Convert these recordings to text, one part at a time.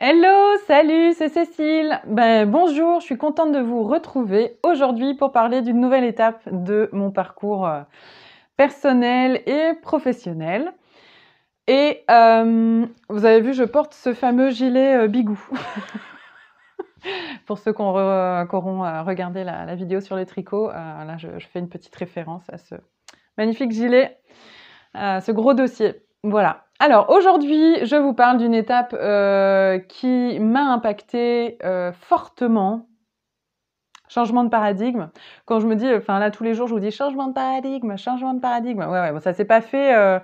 Hello, salut, c'est Cécile. Ben, bonjour, je suis contente de vous retrouver aujourd'hui pour parler d'une nouvelle étape de mon parcours euh, personnel et professionnel. Et euh, vous avez vu, je porte ce fameux gilet euh, bigou. Pour ceux qui, auront regardé la, vidéo sur les tricots, là je, je, fais une petite référence à ce magnifique gilet, ce gros dossier. Voilà. Alors aujourd'hui, je vous parle d'une étape euh, qui m'a impacté euh, fortement. Changement de paradigme. Quand je me dis, enfin là tous les jours, je vous dis changement de paradigme, changement de paradigme. Ouais, ouais, bon, ça s'est pas fait. Euh,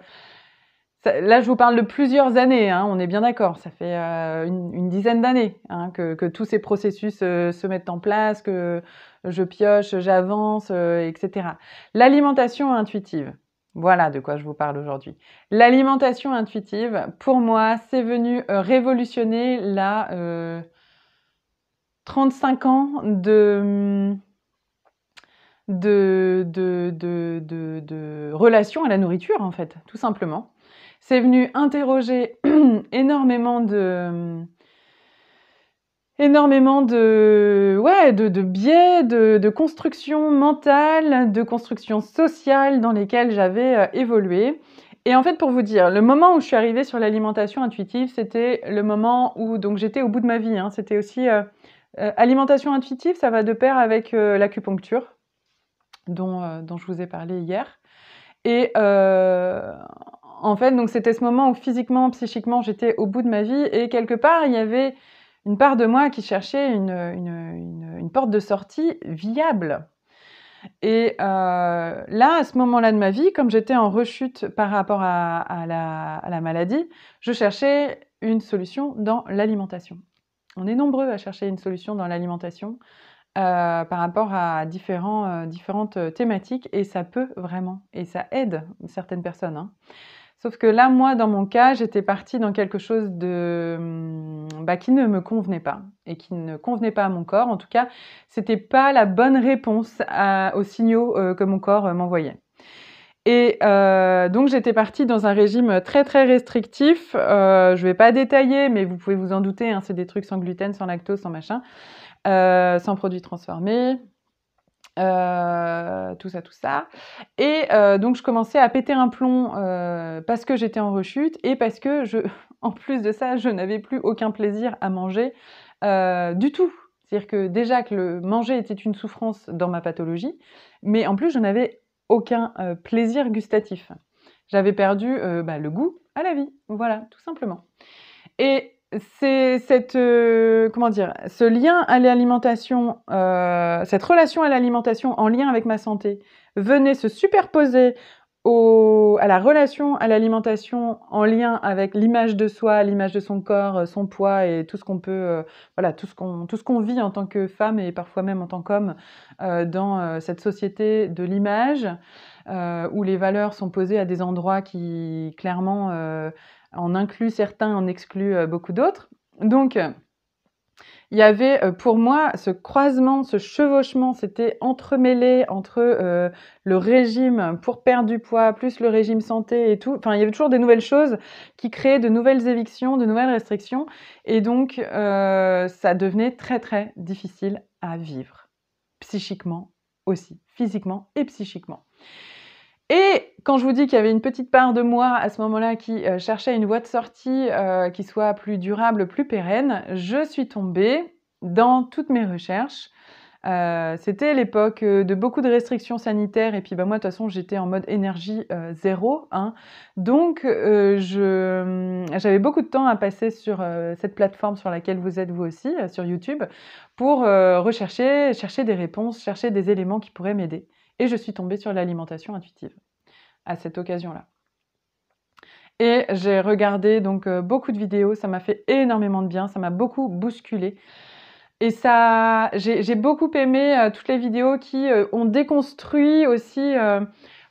là, je vous parle de plusieurs années. Hein, on est bien d'accord. Ça fait une, dizaine d'années hein, que, tous ces processus se mettent en place, que je pioche, j'avance, etc. L'alimentation intuitive. Voilà de quoi je vous parle aujourd'hui. L'alimentation intuitive, pour moi, c'est venu révolutionner la 35 ans de, de, de, de, de relation à la nourriture, en fait, tout simplement. C'est venu interroger énormément de énormément de, ouais, de, de biais, de, de, construction mentale, de construction sociale dans lesquelles j'avais euh, évolué. Et en fait, pour vous dire, le moment où je suis arrivée sur l'alimentation intuitive, c'était le moment où donc j'étais au bout de ma vie. Hein. c'était aussi euh, euh, alimentation intuitive, ça va de pair avec l'acupuncture dont, dont, je vous ai parlé hier. Et en fait, donc c'était ce moment où physiquement, psychiquement, j'étais au bout de ma vie. Et quelque part, il y avait une part de moi qui cherchait une, porte de sortie viable. Et euh, là, à ce moment-là de ma vie, comme j'étais en rechute par rapport à, la, maladie, je cherchais une solution dans l'alimentation. On est nombreux à chercher une solution dans l'alimentation euh, par rapport à différents, euh, différentes thématiques et ça peut vraiment, et ça aide certaines personnes. Hein. Sauf que là, moi, dans mon cas, j'étais partie dans quelque chose de, hum, bah, qui ne me convenait pas et qui ne convenait pas à mon corps. En tout cas, c'était pas la bonne réponse aux signaux euh, que mon corps euh, m'envoyait. Et euh, donc j'étais partie dans un régime très très restrictif. je ne vais pas détailler, mais vous pouvez vous en douter, hein, c'est des trucs sans gluten, sans lactose, sans machin, sans produits transformés, euh, tout ça, tout ça. Et euh, donc je commençais à péter un plomb euh, parce que j'étais en rechute et parce que je, en plus de ça, je n'avais plus aucun plaisir à manger du tout. C'est-à-dire que déjà que le manger était une souffrance dans ma pathologie, mais en plus je n'avais aucun plaisir gustatif. J'avais perdu bah, le goût à la vie, voilà, tout simplement. Et c'est cette euh, comment dire ce lien à l'alimentation, euh, cette relation à l'alimentation en lien avec ma santé venait se superposer au, à la relation à l'alimentation en lien avec l'image de soi, l'image de son corps, euh, son poids et tout ce qu'on peut, voilà, tout ce qu'on tout ce qu'on vit en tant que femme et parfois même en tant qu'homme dans cette société de l'image où les valeurs sont posées à des endroits qui clairement on inclut certains, on exclut euh, beaucoup d'autres. Donc, euh, il y avait euh, pour moi ce croisement, ce chevauchement, c'était entremêlé entre le régime pour perdre du poids, plus le régime santé et tout. Enfin, il y avait toujours des nouvelles choses qui créaient de nouvelles évictions, de nouvelles restrictions. Et donc, ça devenait très, très difficile à vivre, psychiquement aussi, physiquement et psychiquement. Et quand je vous dis qu'il y avait une petite part de moi à ce moment-là qui euh, cherchait une voie de sortie euh, qui soit plus durable, plus pérenne, je suis tombée dans toutes mes recherches. Euh, c'était l'époque de beaucoup de restrictions sanitaires et puis bah, moi de toute façon j'étais en mode énergie zéro. Hein. Donc hum, j'avais beaucoup de temps à passer sur cette plateforme sur laquelle vous êtes vous aussi, sur YouTube, pour rechercher, chercher des réponses, chercher des éléments qui pourraient m'aider. Et je suis tombée sur l'alimentation intuitive à cette occasion-là. Et j'ai regardé donc euh, beaucoup de vidéos, ça m'a fait énormément de bien, ça m'a beaucoup bousculé. Et ça, j'ai beaucoup aimé euh, toutes les vidéos qui euh, ont déconstruit aussi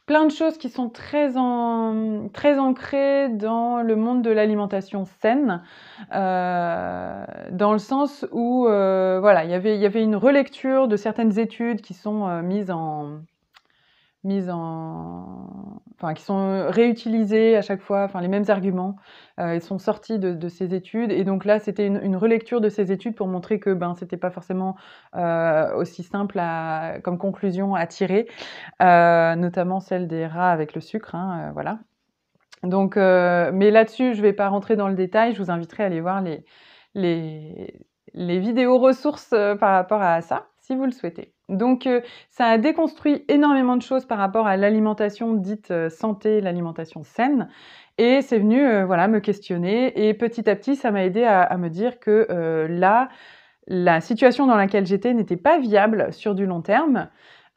plein de choses qui sont très, en, très ancrées dans le monde de l'alimentation saine, dans le sens où voilà, y il y avait une relecture de certaines études qui sont mises en, mises en, enfin, qui sont euh, réutilisées à chaque fois, enfin les mêmes arguments. ils euh, sont sortis de, ces études et donc là c'était une, relecture de ces études pour montrer que ben c'était pas forcément euh, aussi simple à, comme conclusion à tirer, notamment celle des rats avec le sucre, hein, voilà. Donc, mais là-dessus je ne vais pas rentrer dans le détail. Je vous inviterai à aller voir les les, les vidéos ressources par rapport à ça si vous le souhaitez. Donc euh, ça a déconstruit énormément de choses par rapport à l'alimentation dite euh, santé, l'alimentation saine. Et c'est venu euh, voilà, me questionner. Et petit à petit, ça m'a aidé à, me dire que là, la situation dans laquelle j'étais n'était pas viable sur du long terme.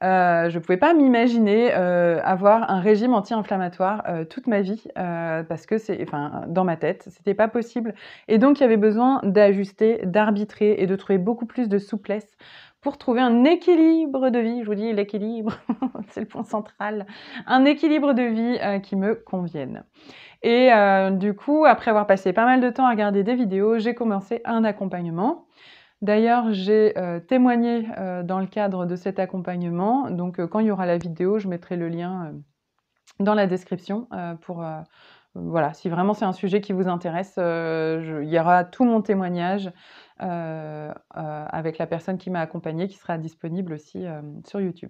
je ne pouvais pas m'imaginer avoir un régime anti-inflammatoire toute ma vie parce que c'est, enfin, dans ma tête, c'était pas possible. Et donc, il y avait besoin d'ajuster, d'arbitrer et de trouver beaucoup plus de souplesse pour trouver un équilibre de vie. Je vous dis l'équilibre, c'est le point central. Un équilibre de vie euh, qui me convienne. Et euh, du coup, après avoir passé pas mal de temps à regarder des vidéos, j'ai commencé un accompagnement. D'ailleurs, j'ai euh, témoigné dans le cadre de cet accompagnement. Donc, quand il y aura la vidéo, je mettrai le lien dans la description pour voilà, si vraiment c'est un sujet qui vous intéresse, il y aura tout mon témoignage euh, euh, avec la personne qui m'a accompagnée qui sera disponible aussi euh, sur YouTube.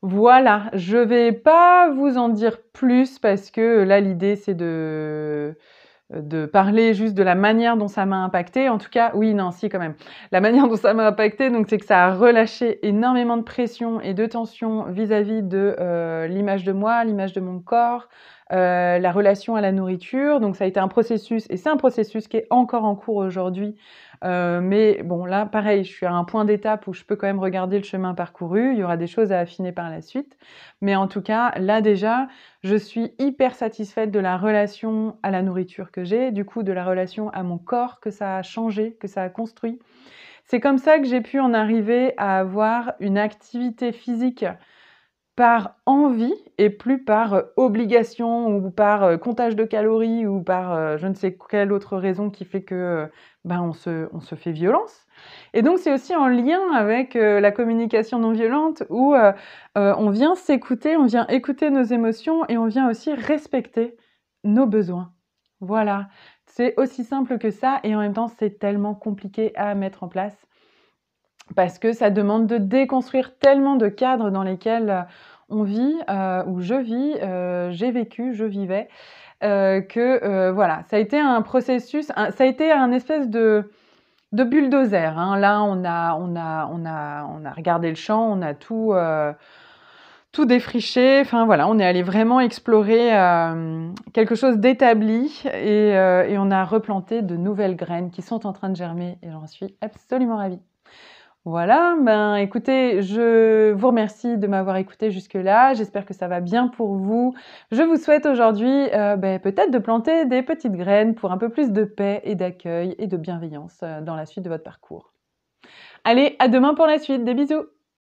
Voilà, je ne vais pas vous en dire plus parce que là l'idée c'est de parler juste de la manière dont ça m'a impacté. En tout cas, oui, non, si quand même. La manière dont ça m'a impacté, donc c'est que ça a relâché énormément de pression et de tension vis-à-vis de l'image de moi, l'image de mon corps, euh, la relation à la nourriture. Donc ça a été un processus, et c'est un processus qui est encore en cours aujourd'hui. Euh, mais bon, là, pareil, je suis à un point d'étape où je peux quand même regarder le chemin parcouru. Il y aura des choses à affiner par la suite. Mais en tout cas, là déjà, je suis hyper satisfaite de la relation à la nourriture que j'ai, du coup de la relation à mon corps que ça a changé, que ça a construit. C'est comme ça que j'ai pu en arriver à avoir une activité physique par envie et plus par euh, obligation ou par euh, comptage de calories ou par euh, je ne sais quelle autre raison qui fait que ben, on, se, fait violence. Et donc c'est aussi en lien avec la communication non violente où on vient s'écouter, on vient écouter nos émotions et on vient aussi respecter nos besoins. Voilà, c'est aussi simple que ça et en même temps c'est tellement compliqué à mettre en place parce que ça demande de déconstruire tellement de cadres dans lesquels euh, on vit, euh, où je vis, euh, j'ai vécu, je vivais, que voilà, ça a été un processus, ça a été un espèce de bulldozer. Hein. Là, on a, on a, on a, on a regardé le champ, on a tout tout défriché. Enfin voilà, on est allé vraiment explorer quelque chose d'établi et, et on a replanté de nouvelles graines qui sont en train de germer et j'en suis absolument ravie. Voilà, ben écoutez, je vous remercie de m'avoir écouté jusque-là. J'espère que ça va bien pour vous. Je vous souhaite aujourd'hui euh, ben, peut-être de planter des petites graines pour un peu plus de paix et d'accueil et de bienveillance euh, dans la suite de votre parcours. Allez, à demain pour la suite. Des bisous